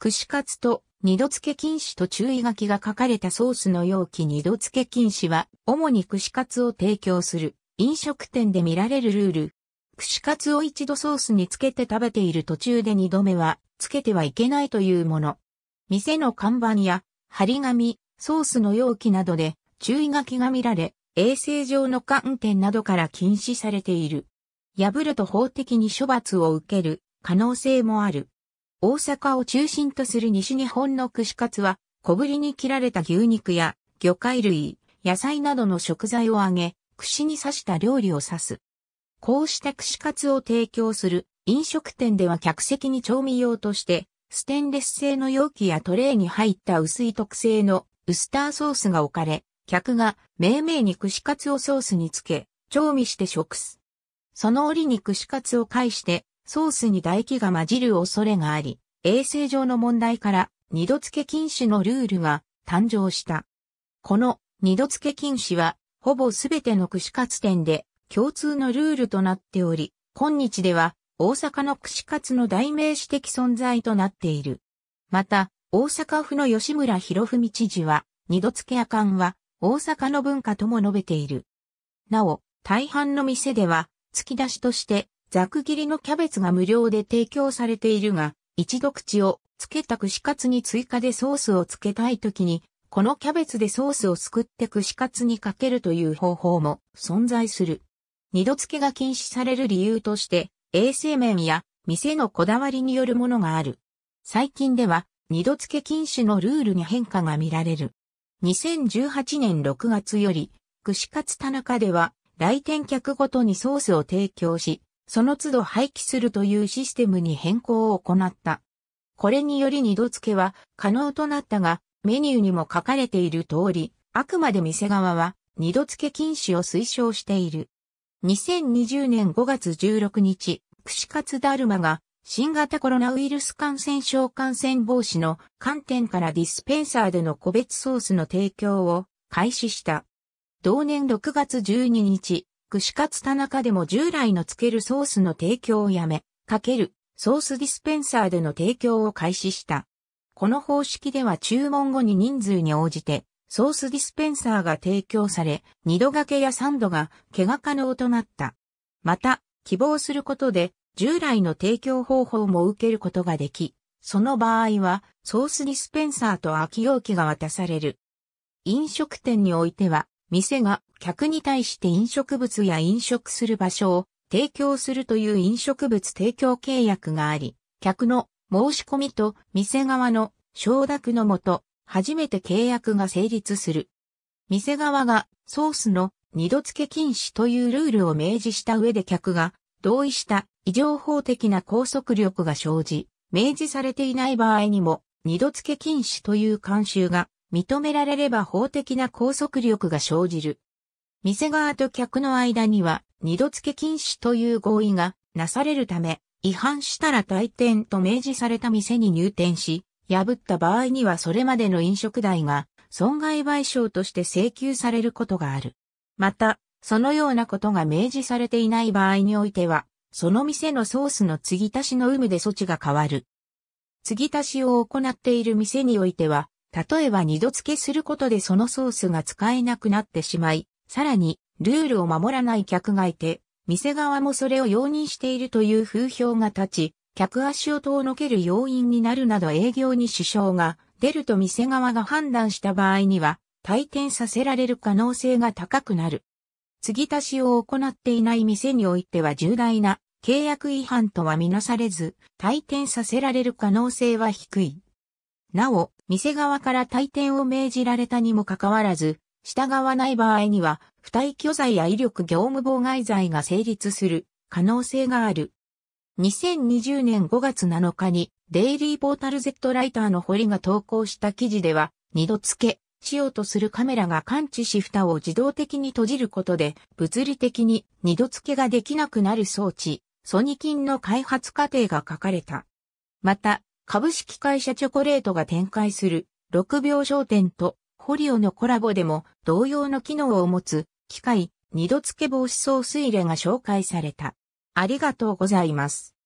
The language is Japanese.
串カツと二度付け禁止と注意書きが書かれたソースの容器二度付け禁止は、主に串カツを提供する飲食店で見られるルール。串カツを一度ソースにつけて食べている途中で二度目は、つけてはいけないというもの。店の看板や、張り紙、ソースの容器などで注意書きが見られ、衛生上の観点などから禁止されている。破ると法的に処罰を受ける可能性もある。大阪を中心とする西日本の串カツは、小ぶりに切られた牛肉や魚介類、野菜などの食材を揚げ、串に刺した料理を刺す。こうした串カツを提供する飲食店では客席に調味用として、ステンレス製の容器やトレーに入った薄い特製のウスターソースが置かれ、客が命名に串カツをソースにつけ、調味して食す。その折に串カツを介して、ソースに唾液が混じる恐れがあり、衛生上の問題から二度付け禁止のルールが誕生した。この二度付け禁止は、ほぼすべての串カツ店で共通のルールとなっており、今日では大阪の串カツの代名詞的存在となっている。また、大阪府の吉村博文知事は、二度付けアカンは大阪の文化とも述べている。なお、大半の店では、突き出しとしてざく切りのキャベツが無料で提供されているが、一度口をつけた串カツに追加でソースをつけたい時に、このキャベツでソースをすくって串カツにかけるという方法も存在する。二度付けが禁止される理由として、衛生面や店のこだわりによるものがある。最近では、二度付け禁止のルールに変化が見られる。2018年6月より、串カツ田中では、来店客ごとにソースを提供し、その都度廃棄するというシステムに変更を行った。これにより二度付けは可能となったが、メニューにも書かれている通り、あくまで店側は二度付け禁止を推奨している。2020年5月16日、串カツダルマが新型コロナウイルス感染症感染防止の観点からディスペンサーでの個別ソースの提供を開始した。同年6月12日、串カツ田中でも従来のつけるソースの提供をやめ、かけるソースディスペンサーでの提供を開始した。この方式では注文後に人数に応じて、ソースディスペンサーが提供され、二度掛けや三度が怪が可能となった。また、希望することで、従来の提供方法も受けることができ、その場合は、ソースディスペンサーと空き容器が渡される。飲食店においては、店が客に対して飲食物や飲食する場所を提供するという飲食物提供契約があり、客の申し込みと店側の承諾のもと、初めて契約が成立する。店側がソースの二度付け禁止というルールを明示した上で客が同意した異常法的な拘束力が生じ、明示されていない場合にも二度付け禁止という慣習が認められれば法的な拘束力が生じる。店側と客の間には二度付け禁止という合意がなされるため、違反したら退店と明示された店に入店し、破った場合にはそれまでの飲食代が損害賠償として請求されることがある。また、そのようなことが明示されていない場合においては、その店のソースの継ぎ足しの有無で措置が変わる。継ぎ足しを行っている店においては、例えば二度付けすることでそのソースが使えなくなってしまい、さらに、ルールを守らない客がいて、店側もそれを容認しているという風評が立ち、客足を遠のける要因になるなど営業に支障が出ると店側が判断した場合には、退店させられる可能性が高くなる。継ぎ足しを行っていない店においては重大な契約違反とはみなされず、退店させられる可能性は低い。なお、店側から退店を命じられたにもかかわらず、従わない場合には、不退去罪や威力業務妨害罪が成立する可能性がある。2020年5月7日に、デイリーポータル Z ライターの堀が投稿した記事では、二度付けしようとするカメラが感知し蓋を自動的に閉じることで、物理的に二度付けができなくなる装置、ソニキンの開発過程が書かれた。また、株式会社チョコレートが展開する6秒商店とホリオのコラボでも同様の機能を持つ機械二度付け防止層水入れが紹介された。ありがとうございます。